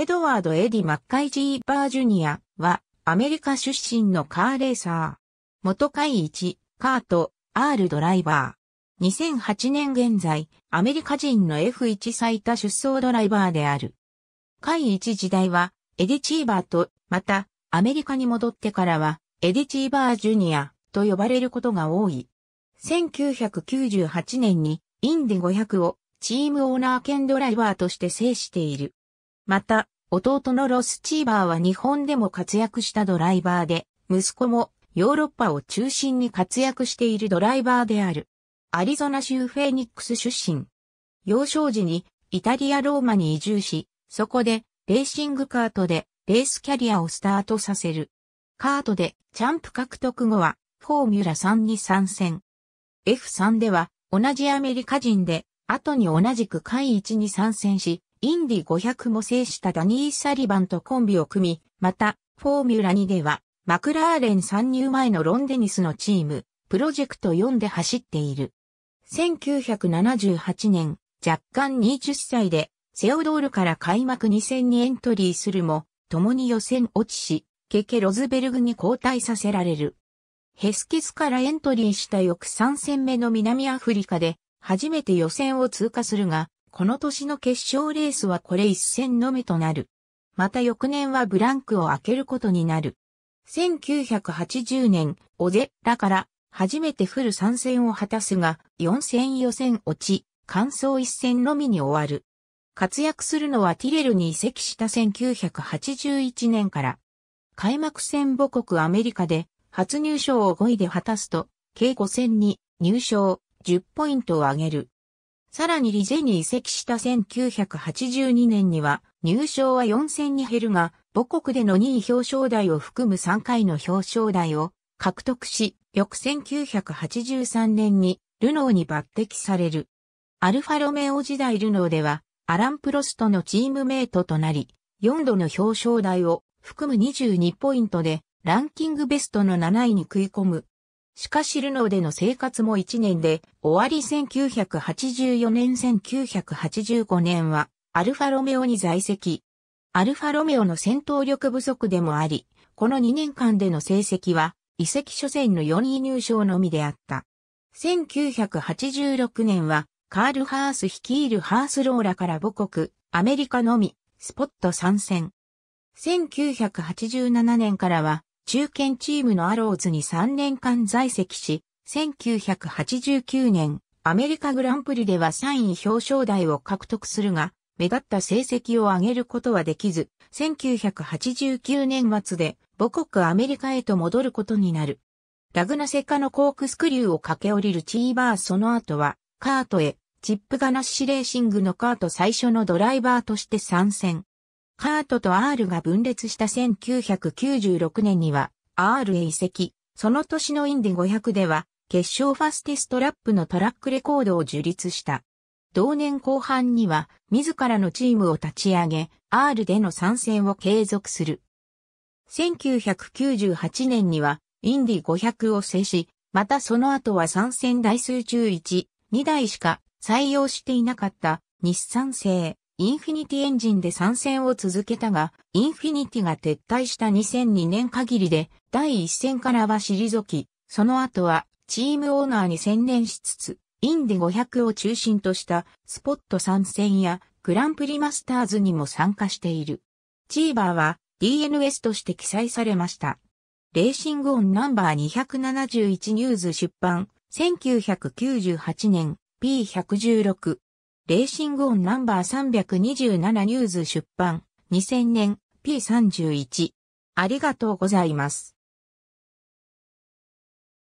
エドワード・エディ・マッカイジー・バー・ジュニアは、アメリカ出身のカーレーサー。元会1、カート、R ドライバー。2008年現在、アメリカ人の F1 最多出走ドライバーである。会一時代は、エディ・チーバーと、また、アメリカに戻ってからは、エディ・チーバー・ジュニアと呼ばれることが多い。1998年に、インディ500を、チームオーナー兼ドライバーとして制している。また、弟のロスチーバーは日本でも活躍したドライバーで、息子もヨーロッパを中心に活躍しているドライバーである。アリゾナ州フェニックス出身。幼少時にイタリア・ローマに移住し、そこでレーシングカートでレースキャリアをスタートさせる。カートでチャンプ獲得後はフォーミュラ3に参戦。F3 では同じアメリカ人で、後に同じく会一に参戦し、インディ500も制したダニー・サリバンとコンビを組み、また、フォーミュラ2では、マクラーレン参入前のロンデニスのチーム、プロジェクト4で走っている。1978年、若干20歳で、セオドールから開幕2戦にエントリーするも、共に予選落ちし、ケケ・ロズベルグに交代させられる。ヘスキスからエントリーした翌3戦目の南アフリカで、初めて予選を通過するが、この年の決勝レースはこれ一戦のみとなる。また翌年はブランクを開けることになる。1980年、オゼラから初めてフル参戦を果たすが、4戦予選落ち、完走一戦のみに終わる。活躍するのはティレルに移籍した1981年から。開幕戦母国アメリカで初入賞を5位で果たすと、計5戦に入賞10ポイントを上げる。さらにリゼに移籍した1982年には入賞は4戦に減るが、母国での2位表彰台を含む3回の表彰台を獲得し、翌1983年にルノーに抜擢される。アルファロメオ時代ルノーでは、アラン・プロストのチームメイトとなり、4度の表彰台を含む22ポイントで、ランキングベストの7位に食い込むしかしルノーでの生活も1年で、終わり1984年1985年は、アルファロメオに在籍。アルファロメオの戦闘力不足でもあり、この2年間での成績は、移籍初戦の4位入賞のみであった。1986年は、カール・ハース率いるハースローラから母国、アメリカのみ、スポット参戦。1987年からは、中堅チームのアローズに3年間在籍し、1989年、アメリカグランプリでは3位表彰台を獲得するが、目立った成績を上げることはできず、1989年末で母国アメリカへと戻ることになる。ラグナセカのコークスクリューを駆け下りるチーバーその後は、カートへ、チップガナッシュレーシングのカート最初のドライバーとして参戦。カートと R が分裂した1996年には R へ移籍、その年のインディ500では決勝ファステストラップのトラックレコードを樹立した。同年後半には自らのチームを立ち上げ、R での参戦を継続する。1998年にはインディ500を制し、またその後は参戦台数中1、2台しか採用していなかった日産製。インフィニティエンジンで参戦を続けたが、インフィニティが撤退した2002年限りで、第一戦からは退き、その後は、チームオーナーに専念しつつ、インディ500を中心としたスポット参戦やグランプリマスターズにも参加している。チーバーは DNS として記載されました。レーシングオンナンバー271ニューズ出版1998年 P116 レーシングオンナンバー327ニューズ出版、2000年 P31。ありがとうございます。